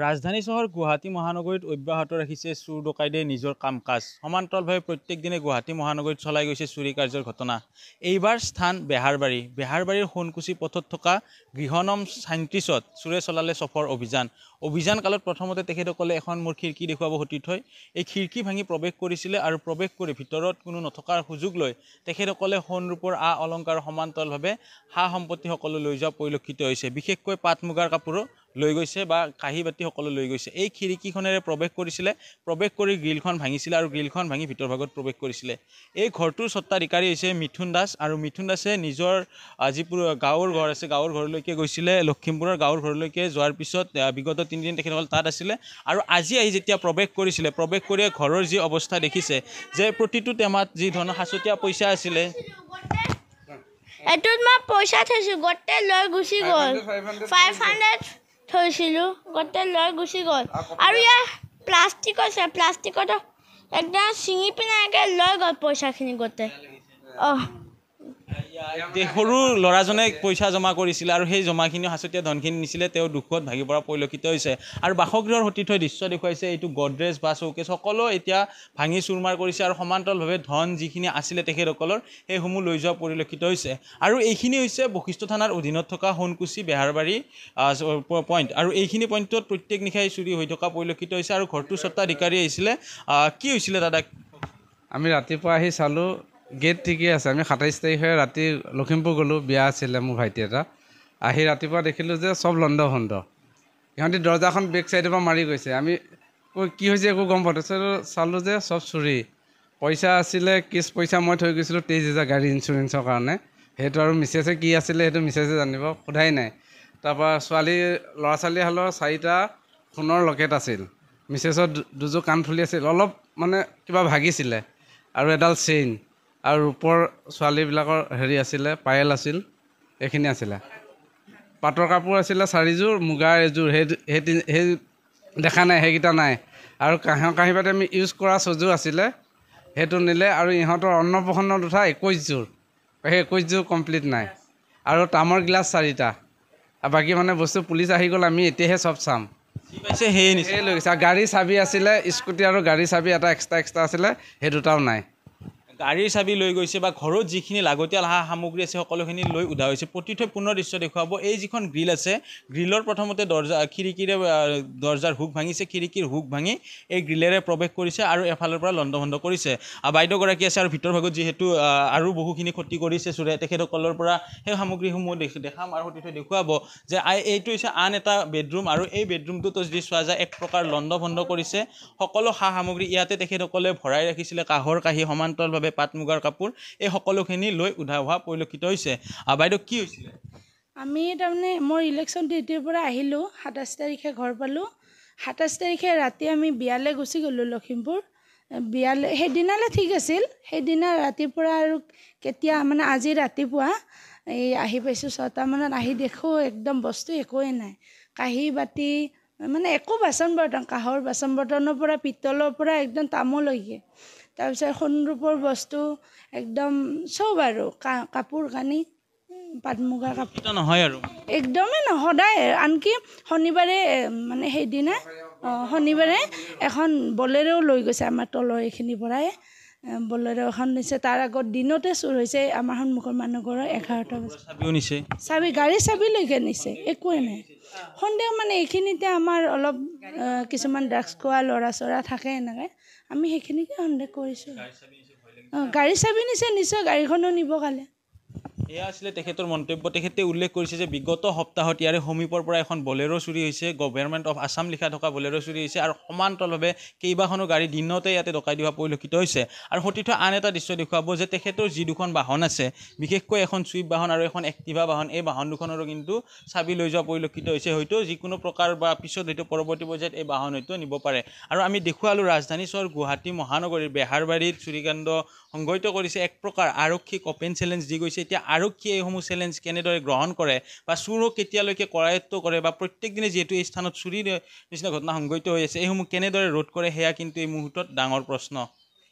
ৰাজধানী চহৰ গুৱাহাটী মহানগৰীত অব্যাহত ৰাখিছে চোৰ ডকাইদে নিজৰ কাম কাজ সমান্তৰালভাৱে প্ৰত্যেক দিনে গুৱাহাটী মহানগৰীত চলাই গৈছে চুৰি কাৰ্যৰ ঘটনা এইবাৰ স্থান বেহাৰবাৰী বেহাৰবাৰীৰ সোণকুচি পথত থকা গৃহনম ছাইণ্টিছত চোৰে চলালে চফৰ অভিযান অভিযান কালত প্ৰথমতে তেখেতসকলে এখন মোৰ খিৰিকী দেখুৱাব সতী থয় এই খিৰিকী ভাঙি প্ৰৱেশ কৰিছিলে আৰু প্ৰৱেশ কৰি ভিতৰত কোনো নথকাৰ সুযোগ লৈ তেখেতসকলে সোণ ৰূপৰ আ অলংকাৰ সমান্তৰালভাৱে সা সম্পত্তিসকলো লৈ যোৱা পৰিলক্ষিত হৈছে বিশেষকৈ পাট মুগাৰ কাপোৰো লৈ গৈছে বা কাঁহী বাতি সকলো লৈ গৈছে এই খিৰিকীখনেৰে প্ৰৱেশ কৰিছিলে প্ৰৱেশ কৰি গ্ৰিলখন ভাঙিছিলে আৰু গ্ৰিলখন ভাঙি ভিতৰ ভাগত প্ৰৱেশ কৰিছিলে এই ঘৰটোৰ স্বত্বাধিকাৰী হৈছে মিথুন দাস আৰু মিথুন দাসে নিজৰ যিবোৰ গাঁৱৰ ঘৰ আছে গাঁৱৰ ঘৰলৈকে গৈছিলে লখিমপুৰৰ গাঁৱৰ ঘৰলৈকে যোৱাৰ পিছত বিগত তিনিদিন তেখেতসকল তাত আছিলে আৰু আজি আহি যেতিয়া প্ৰৱেশ কৰিছিলে প্ৰৱেশ কৰিয়ে ঘৰৰ যি অৱস্থা দেখিছে যে প্ৰতিটো টেমাত যি ধৰণৰ সাঁচতীয়া পইচা আছিলে এইটোত মই পইচা থৈছোঁ গোটেই লৈ গুচি গ'ল ফাইভ হাণ্ড্ৰেড থৈছিলোঁ গোটেই লৈ গুচি গ'ল আৰু ইয়াৰ প্লাষ্টিক আছে প্লাষ্টিকত একদম চিঙি পিনে একে লৈ গ'ল পইচাখিনি গোটেই অঁ যে সৰু ল'ৰাজনে পইচা জমা কৰিছিল আৰু সেই জমাখিনি সাঁচতীয়া ধনখিনি নিছিলে তেওঁ দুখত ভাগি পৰা পৰিলক্ষিত হৈছে আৰু বাসগৃহৰ সতীৰ্থই দৃশ্য দেখুৱাইছে এইটো গডৰেজ বা চৌকেজ সকলো এতিয়া ভাঙি চুৰমাৰ কৰিছে আৰু সমান্তৰালভাৱে ধন যিখিনি আছিলে তেখেতসকলৰ সেইসমূহ লৈ যোৱা পৰিলক্ষিত হৈছে আৰু এইখিনি হৈছে বশিষ্ঠ থানাৰ অধীনত থকা সোণকুচি বেহাৰবাৰী পইণ্ট আৰু এইখিনি পইণ্টত প্ৰত্যেক নিশাই চুৰি হৈ থকা পৰিলক্ষিত হৈছে আৰু ঘৰটোৰ স্বত্বাধিকাৰী আহিছিলে কি হৈছিলে দাদা আমি ৰাতিপুৱা আহি চালোঁ গেট ঠিকেই আছে আমি সাতাইছ তাৰিখে ৰাতি লখিমপুৰ গ'লোঁ বিয়া আছিলে মোৰ ভাইটি এটা আহি ৰাতিপুৱা দেখিলোঁ যে চব লণ্ড ভণ্ড সিহঁতি দৰ্জাখন বেক চাইডৰ পৰা মাৰি গৈছে আমি কি হৈছে একো গম পাওঁ তাৰপিছত চালোঁ যে চব চুৰি পইচা আছিলে কিছ পইচা মই থৈ গৈছিলোঁ তেইছ হেজাৰ গাড়ী ইঞ্চুৰেঞ্চৰ কাৰণে সেইটো আৰু মিছেছে কি আছিলে সেইটো মিছেছে জানিব সোধাই নাই তাৰপৰা ছোৱালী ল'ৰা ছোৱালী হালৰ চাৰিটা সোণৰ লকেট আছিল মিছেছত দুযোৰ কাণফুলি আছিল অলপ মানে কিবা ভাগিছিলে আৰু এডাল চেইন আৰু ৰূপৰ ছোৱালীবিলাকৰ হেৰি আছিলে পায়েল আছিল এইখিনি আছিলে পাটৰ কাপোৰ আছিলে চাৰিযোৰ মুগাৰ এযোৰ সেই সেই সেই দেখা নাই সেইকেইটা নাই আৰু কাঁহ কাঁহী পাতি আমি ইউজ কৰা চযোৰ আছিলে সেইটো নিলে আৰু ইহঁতৰ অন্নপ্ৰসন্ন তথা একৈছযোৰ সেই একৈছযোৰ কমপ্লিট নাই আৰু তামৰ গিলাচ চাৰিটা আৰু বাকী মানে বস্তু পুলিচ আহি গ'ল আমি এতিয়াহে চব চাম সেই লৈ গৈছে গাড়ী চাবি আছিলে স্কুটি আৰু গাড়ী চাবি এটা এক্সট্ৰা এক্সট্ৰা আছিলে সেই দুটাও নাই গাড়ীৰ চাবি লৈ গৈছে বা ঘৰত যিখিনি লাগতিয়াল সা সামগ্ৰী আছে সকলোখিনি লৈ উদা হৈছে প্ৰতিথৈ পুনৰ দৃশ্য দেখুৱাব এই যিখন গ্ৰিল আছে গ্ৰিলৰ প্ৰথমতে দৰ্জা খিৰিকীৰে দৰ্জাৰ হুক ভাঙিছে খিৰিকীৰ হুক ভাঙি এই গ্ৰিলেৰে প্ৰৱেশ কৰিছে আৰু এফালৰ পৰা লণ্ড ভণ্ড কৰিছে আৰু বাইদেউগৰাকী আছে আৰু ভিতৰ ভাগত যিহেতু আৰু বহুখিনি ক্ষতি কৰিছে চোৰে তেখেতসকলৰ পৰা সেই সামগ্ৰীসমূহ দেখ দেখাম আৰু প্ৰতিথৈ দেখুৱাব যে এইটো হৈছে আন এটা বেডৰুম আৰু এই বেডৰুমটোতো যদি চোৱা যায় এক প্ৰকাৰ লণ্ড ভণ্ড কৰিছে সকলো সা সামগ্ৰী ইয়াতে তেখেতসকলে ভৰাই ৰাখিছিলে কাঁহৰ কাঁহী সমান্তৰালভাৱে পাট মুগাৰ কাপোৰ এই সকলোখিনি লৈ উদ্ধাৰ হোৱা পৰিলক্ষিত হৈছে বাইদেউ কি হৈছিলে আমি তাৰমানে মোৰ ইলেকশ্যন ডিউটিৰ পৰা আহিলোঁ সাতাইছ তাৰিখে ঘৰ পালোঁ সাতাইছ তাৰিখে ৰাতি আমি বিয়ালৈ গুচি গ'লোঁ লখিমপুৰ বিয়ালৈ সেইদিনালৈ ঠিক আছিল সেইদিনা ৰাতিপুৱা আৰু কেতিয়া মানে আজি ৰাতিপুৱা এই আহি পাইছোঁ ছটামানত আহি দেখোঁ একদম বস্তু একোৱে নাই কাঁহী বাতি মানে একো বাচন বৰ্তন কাঁহৰ বাচন বৰ্তনৰ পৰা পিতলৰ পৰা একদম তামোলৈকে তাৰপিছত সোণৰূপৰ বস্তু একদম চব আৰু কাপোৰ কানি পাট মুগা কাপোৰ নহয় আৰু একদমেই নহদায় আনকি শনিবাৰে মানে সেইদিনা শনিবাৰে এখন বলেৰেও লৈ গৈছে আমাৰ তলৰ এইখিনিৰ পৰাই বলেৰ' এখন নিছে তাৰ আগত দিনতে চুৰ হৈছে আমাৰ সন্মুখৰ মানুহঘৰৰ এঘাৰটা বজাত চাবি গাড়ী চাবিলৈকে নিছে একোৱে নাই সন্দেহ মানে এইখিনিতে আমাৰ অলপ কিছুমান ড্ৰাগছ খোৱা ল'ৰা চৰা থাকে এনেকৈ আমি সেইখিনিকে সন্দেহ কৰিছোঁ অঁ গাড়ী চাবি নিছে নিশ্চয় গাড়ীখনো নিব কালি এয়া আছিলে তেখেতৰ মন্তব্য তেখেতে উল্লেখ কৰিছে যে বিগত সপ্তাহত ইয়াৰে সমীপৰ পৰা এখন বলেৰ' চুৰি হৈছে গভৰ্ণমেণ্ট অফ আছাম লিখা থকা বলেৰ' চুৰি হৈছে আৰু সমান্তৰভাৱে কেইবাখনো গাড়ী দিনতে ইয়াতে ডকাই দিয়া পৰিলক্ষিত হৈছে আৰু সতীৰ্থ আন এটা দৃশ্য দেখুৱাব যে তেখেতৰ যি দুখন বাহন আছে বিশেষকৈ এখন চুইপ বাহন আৰু এখন এক্টিভা বাহন এই বাহন দুখনৰো কিন্তু চাবি লৈ যোৱা পৰিলক্ষিত হৈছে হয়তো যিকোনো প্ৰকাৰ বা পিছত হয়তো পৰৱৰ্তী পৰ্যায়ত এই বাহন হয়তো নিব পাৰে আৰু আমি দেখুৱালোঁ ৰাজধানী চহৰ গুৱাহাটী মহানগৰীৰ বেহাৰবাৰীত চুৰিকাণ্ড সংঘটিত কৰিছে এক প্ৰকাৰ আৰক্ষীক অপেন চেলেঞ্জ দি গৈছে এতিয়া আৰু আৰক্ষীয়ে এইসমূহ চেলেঞ্জ কেনেদৰে গ্ৰহণ কৰে বা চোৰো কেতিয়ালৈকে কৰায়ত্ব কৰে বা প্ৰত্যেক দিনে যিহেতু এই স্থানত চুৰিৰ নিচিনা ঘটনা সংঘটিত হৈ আছে এইসমূহ কেনেদৰে ৰোধ কৰে সেয়া কিন্তু এই মুহূৰ্তত ডাঙৰ প্ৰশ্ন